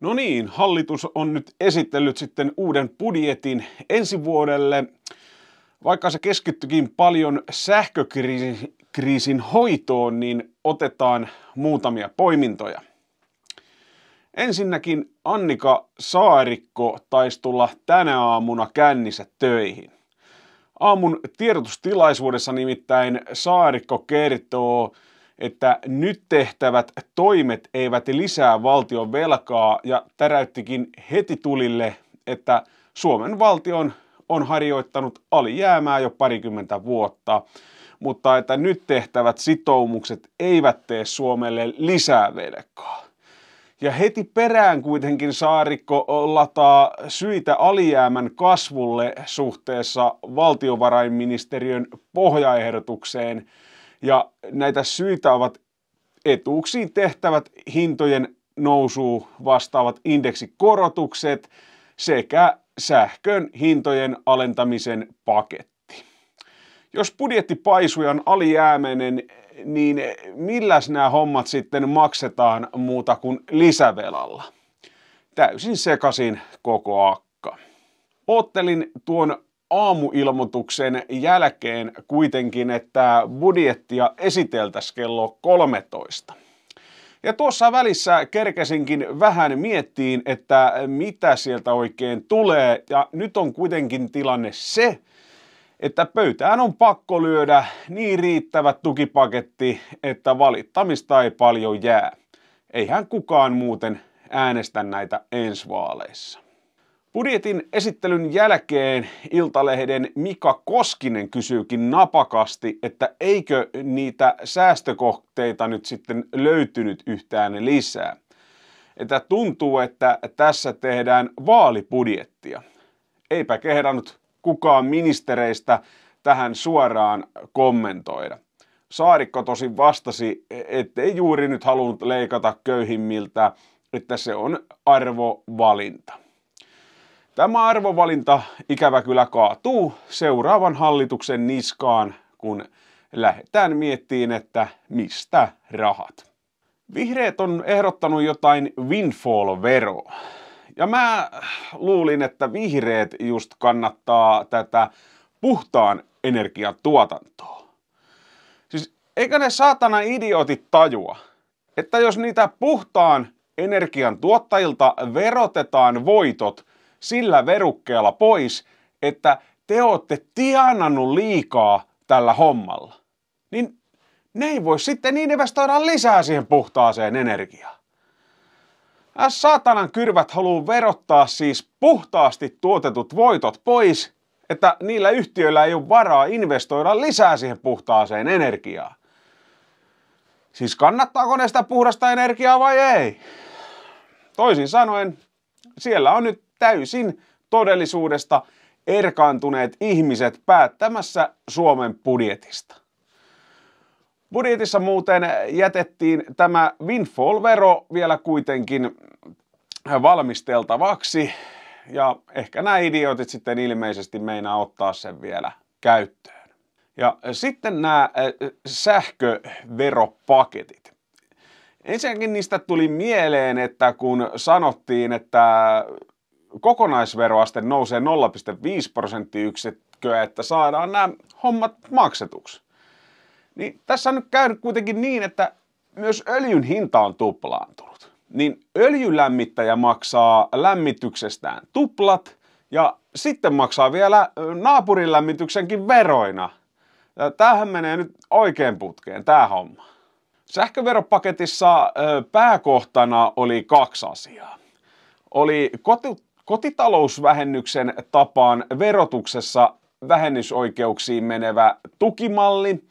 No niin, hallitus on nyt esitellyt sitten uuden budjetin ensi vuodelle. Vaikka se keskittyikin paljon sähkökriisin hoitoon, niin otetaan muutamia poimintoja. Ensinnäkin Annika Saarikko taisi tulla tänä aamuna kännissä töihin. Aamun tiedotustilaisuudessa nimittäin Saarikko kertoo, että nyt tehtävät toimet eivät lisää valtion velkaa ja täräyttikin heti tulille, että Suomen valtion on harjoittanut alijäämää jo parikymmentä vuotta, mutta että nyt tehtävät sitoumukset eivät tee Suomelle lisää velkaa. Ja heti perään kuitenkin Saarikko lataa syitä alijäämän kasvulle suhteessa valtiovarainministeriön pohjaehdotukseen – ja näitä syitä ovat etuuksiin tehtävät hintojen nousuun vastaavat indeksikorotukset sekä sähkön hintojen alentamisen paketti. Jos budjettipaisuja on alijäämäinen, niin milläs nämä hommat sitten maksetaan muuta kuin lisävelalla? Täysin sekasin koko akka. Ottelin tuon aamuilmoituksen jälkeen kuitenkin, että budjettia esiteltäisiin kello 13. Ja tuossa välissä kerkesinkin vähän miettiin, että mitä sieltä oikein tulee. Ja nyt on kuitenkin tilanne se, että pöytään on pakko lyödä niin riittävä tukipaketti, että valittamista ei paljon jää. Eihän kukaan muuten äänestä näitä ensi vaaleissa. Budjetin esittelyn jälkeen Iltalehden Mika Koskinen kysyykin napakasti, että eikö niitä säästökohteita nyt sitten löytynyt yhtään lisää. Että tuntuu, että tässä tehdään vaalibudjettia. Eipä kehdannut kukaan ministereistä tähän suoraan kommentoida. Saarikko tosin vastasi, ettei juuri nyt halunnut leikata köyhimmiltä, että se on arvovalinta. Tämä arvovalinta ikävä kyllä kaatuu seuraavan hallituksen niskaan, kun lähdetään miettiin, että mistä rahat. Vihreät on ehdottanut jotain windfall-veroa. Ja mä luulin, että vihreät just kannattaa tätä puhtaan energiatuotantoa. Siis eikö ne saatana idiotit tajua, että jos niitä puhtaan energian tuottajilta verotetaan voitot, sillä verukkeella pois, että te olette tienannut liikaa tällä hommalla. Niin ne ei voi sitten niin investoida lisää siihen puhtaaseen energiaan. Nämä äh, saatanan kyrvät haluaa verottaa siis puhtaasti tuotetut voitot pois, että niillä yhtiöillä ei ole varaa investoida lisää siihen puhtaaseen energiaan. Siis kannattaako ne sitä puhdasta energiaa vai ei? Toisin sanoen, siellä on nyt täysin todellisuudesta erkaantuneet ihmiset päättämässä Suomen budjetista. Budjetissa muuten jätettiin tämä windfall-vero vielä kuitenkin valmisteltavaksi ja ehkä nämä idiotit sitten ilmeisesti meinaa ottaa sen vielä käyttöön. Ja sitten nämä äh, sähköveropaketit. Ensinnäkin niistä tuli mieleen, että kun sanottiin, että kokonaisveroaste nousee 0,5 prosenttiyksikköä, että saadaan nämä hommat maksetuksi. Niin tässä on nyt käynyt kuitenkin niin, että myös öljyn hinta on tuplaantunut. Niin öljylämmittäjä maksaa lämmityksestään tuplat ja sitten maksaa vielä naapurin lämmityksenkin veroina. Tämähän menee nyt oikein putkeen, tämä homma. Sähköveropaketissa pääkohtana oli kaksi asiaa. Oli kotu, kotitalousvähennyksen tapaan verotuksessa vähennysoikeuksiin menevä tukimalli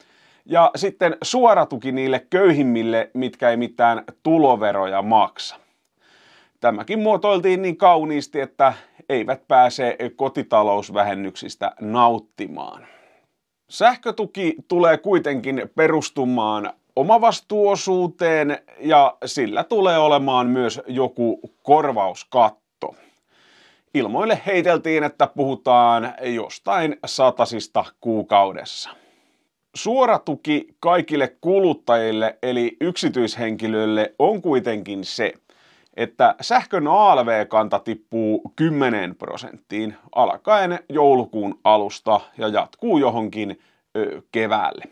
ja sitten suora tuki niille köyhimmille, mitkä ei mitään tuloveroja maksa. Tämäkin muotoiltiin niin kauniisti, että eivät pääse kotitalousvähennyksistä nauttimaan. Sähkötuki tulee kuitenkin perustumaan omavastuosuuteen ja sillä tulee olemaan myös joku korvauskatto ilmoille heiteltiin, että puhutaan jostain satasista kuukaudessa. Suora tuki kaikille kuluttajille eli yksityishenkilöille on kuitenkin se, että sähkön ALV-kanta tippuu 10 prosenttiin alkaen joulukuun alusta ja jatkuu johonkin ö, keväälle.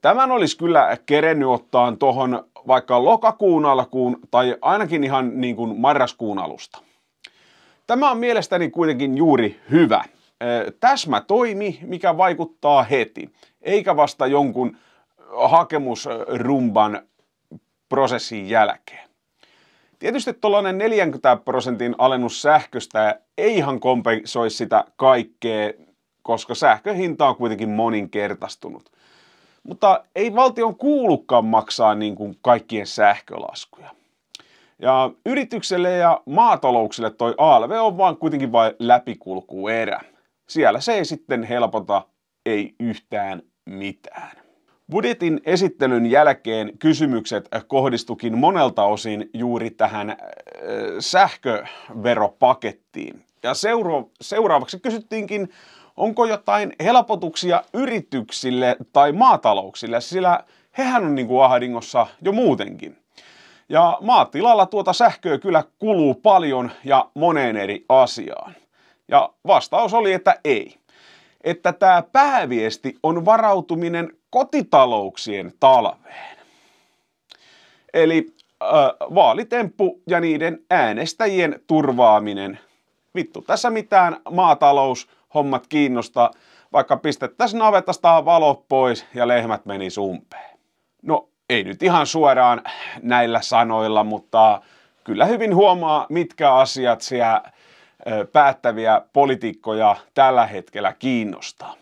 Tämän olisi kyllä kerennyt ottaa tuohon vaikka lokakuun alkuun tai ainakin ihan niin kuin marraskuun alusta. Tämä on mielestäni kuitenkin juuri hyvä. Täsmä toimi, mikä vaikuttaa heti, eikä vasta jonkun hakemusrumban prosessin jälkeen. Tietysti tuollainen 40 prosentin alennus sähköstä ei ihan kompensoi sitä kaikkea, koska sähköhinta on kuitenkin moninkertaistunut. Mutta ei valtion kuulukaan maksaa niin kuin kaikkien sähkölaskuja. Ja yritykselle ja maatalouksille toi ALV on vaan kuitenkin vain erä. Siellä se ei sitten helpota, ei yhtään mitään. Budjetin esittelyn jälkeen kysymykset kohdistukin monelta osin juuri tähän äh, sähköveropakettiin. Ja seura- seuraavaksi kysyttiinkin, onko jotain helpotuksia yrityksille tai maatalouksille, sillä hehän on niin kuin ahdingossa jo muutenkin. Ja maatilalla tuota sähköä kyllä kuluu paljon ja moneen eri asiaan. Ja vastaus oli, että ei. Että tämä pääviesti on varautuminen kotitalouksien talveen. Eli äh, vaalitemppu ja niiden äänestäjien turvaaminen. Vittu, tässä mitään maataloushommat kiinnostaa, vaikka pistettäisiin navetasta valo pois ja lehmät meni sumpeen. No ei nyt ihan suoraan näillä sanoilla, mutta kyllä hyvin huomaa, mitkä asiat siellä päättäviä politiikkoja tällä hetkellä kiinnostaa.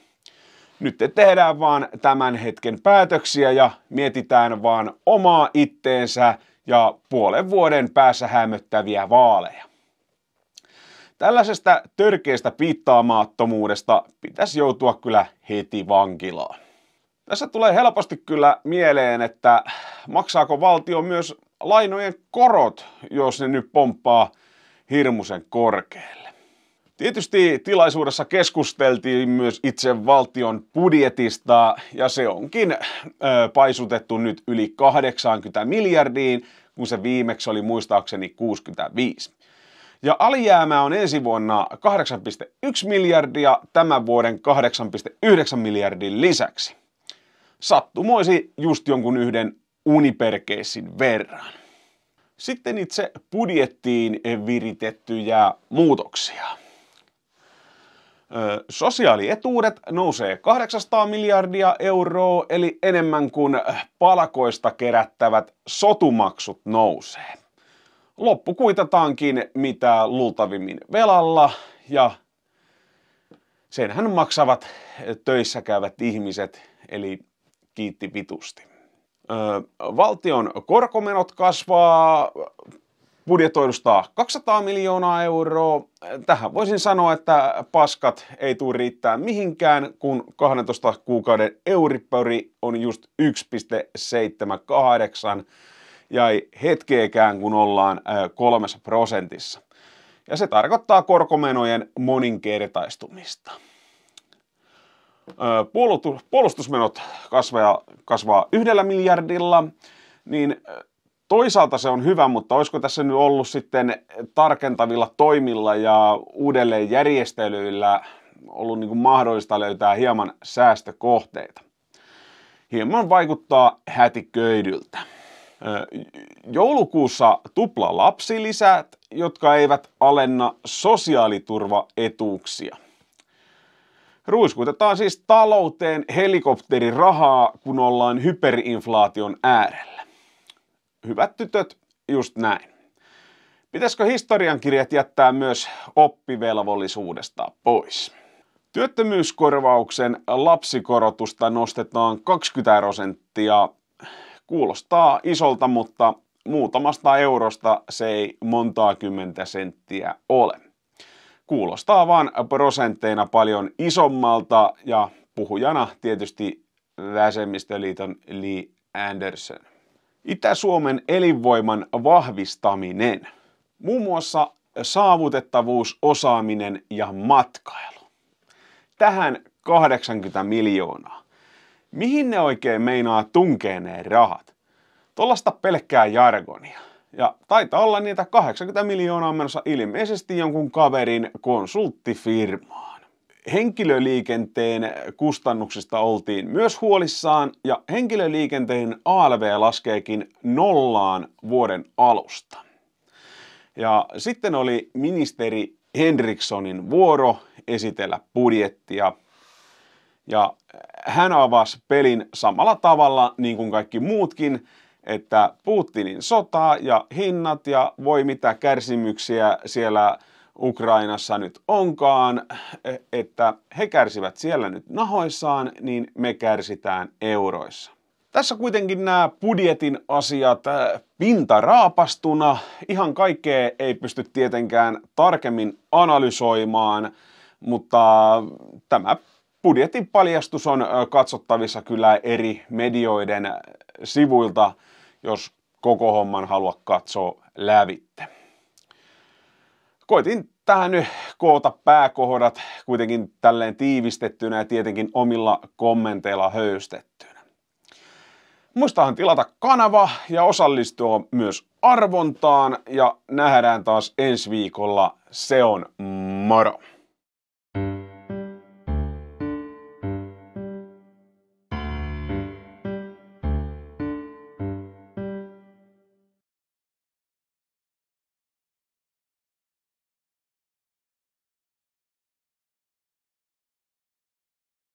Nyt te tehdään vaan tämän hetken päätöksiä ja mietitään vaan omaa itteensä ja puolen vuoden päässä hämöttäviä vaaleja. Tällaisesta törkeästä piittaamattomuudesta pitäisi joutua kyllä heti vankilaan. Tässä tulee helposti kyllä mieleen, että maksaako valtio myös lainojen korot, jos ne nyt pomppaa hirmuisen korkealle. Tietysti tilaisuudessa keskusteltiin myös itse valtion budjetista ja se onkin ö, paisutettu nyt yli 80 miljardiin, kun se viimeksi oli muistaakseni 65. Ja alijäämä on ensi vuonna 8,1 miljardia tämän vuoden 8,9 miljardin lisäksi sattumoisi just jonkun yhden uniperkeisin verran. Sitten itse budjettiin viritettyjä muutoksia. Sosiaalietuudet nousee 800 miljardia euroa, eli enemmän kuin palkoista kerättävät sotumaksut nousee. Loppu kuitataankin mitä luultavimmin velalla ja senhän maksavat töissä käyvät ihmiset, eli kiitti vitusti. Öö, valtion korkomenot kasvaa budjetoidusta 200 miljoonaa euroa. Tähän voisin sanoa, että paskat ei tule riittää mihinkään, kun 12 kuukauden euripöri on just 1,78 ja ei hetkeekään, kun ollaan kolmessa prosentissa. Ja se tarkoittaa korkomenojen moninkertaistumista puolustusmenot kasvaa, kasvaa yhdellä miljardilla, niin toisaalta se on hyvä, mutta olisiko tässä nyt ollut sitten tarkentavilla toimilla ja uudelleenjärjestelyillä ollut niin kuin mahdollista löytää hieman säästökohteita? Hieman vaikuttaa hätiköidyltä. Joulukuussa tupla lapsilisät, jotka eivät alenna sosiaaliturvaetuuksia – Ruiskutetaan siis talouteen helikopterirahaa, kun ollaan hyperinflaation äärellä. Hyvät tytöt, just näin. Pitäisikö historiankirjat jättää myös oppivelvollisuudesta pois? Työttömyyskorvauksen lapsikorotusta nostetaan 20 prosenttia. Kuulostaa isolta, mutta muutamasta eurosta se ei montaa kymmentä senttiä ole kuulostaa vaan prosentteina paljon isommalta ja puhujana tietysti Väsemmistöliiton Lee Anderson. Itä-Suomen elinvoiman vahvistaminen. Muun muassa saavutettavuus, osaaminen ja matkailu. Tähän 80 miljoonaa. Mihin ne oikein meinaa tunkeeneen rahat? Tuollaista pelkkää jargonia. Ja taitaa olla niitä 80 miljoonaa menossa ilmeisesti jonkun kaverin konsulttifirmaan. Henkilöliikenteen kustannuksista oltiin myös huolissaan ja henkilöliikenteen ALV laskeekin nollaan vuoden alusta. Ja sitten oli ministeri Henrikssonin vuoro esitellä budjettia. Ja hän avasi pelin samalla tavalla niin kuin kaikki muutkin, että Putinin sota ja hinnat ja voi mitä kärsimyksiä siellä Ukrainassa nyt onkaan, että he kärsivät siellä nyt nahoissaan, niin me kärsitään euroissa. Tässä kuitenkin nämä budjetin asiat äh, pinta raapastuna. Ihan kaikkea ei pysty tietenkään tarkemmin analysoimaan, mutta tämä budjetin paljastus on äh, katsottavissa kyllä eri medioiden sivuilta, jos koko homman halua katsoa lävitte. Koitin tähän nyt koota pääkohdat kuitenkin tälleen tiivistettynä ja tietenkin omilla kommenteilla höystettynä. Muistahan tilata kanava ja osallistua myös arvontaan ja nähdään taas ensi viikolla. Se on moro!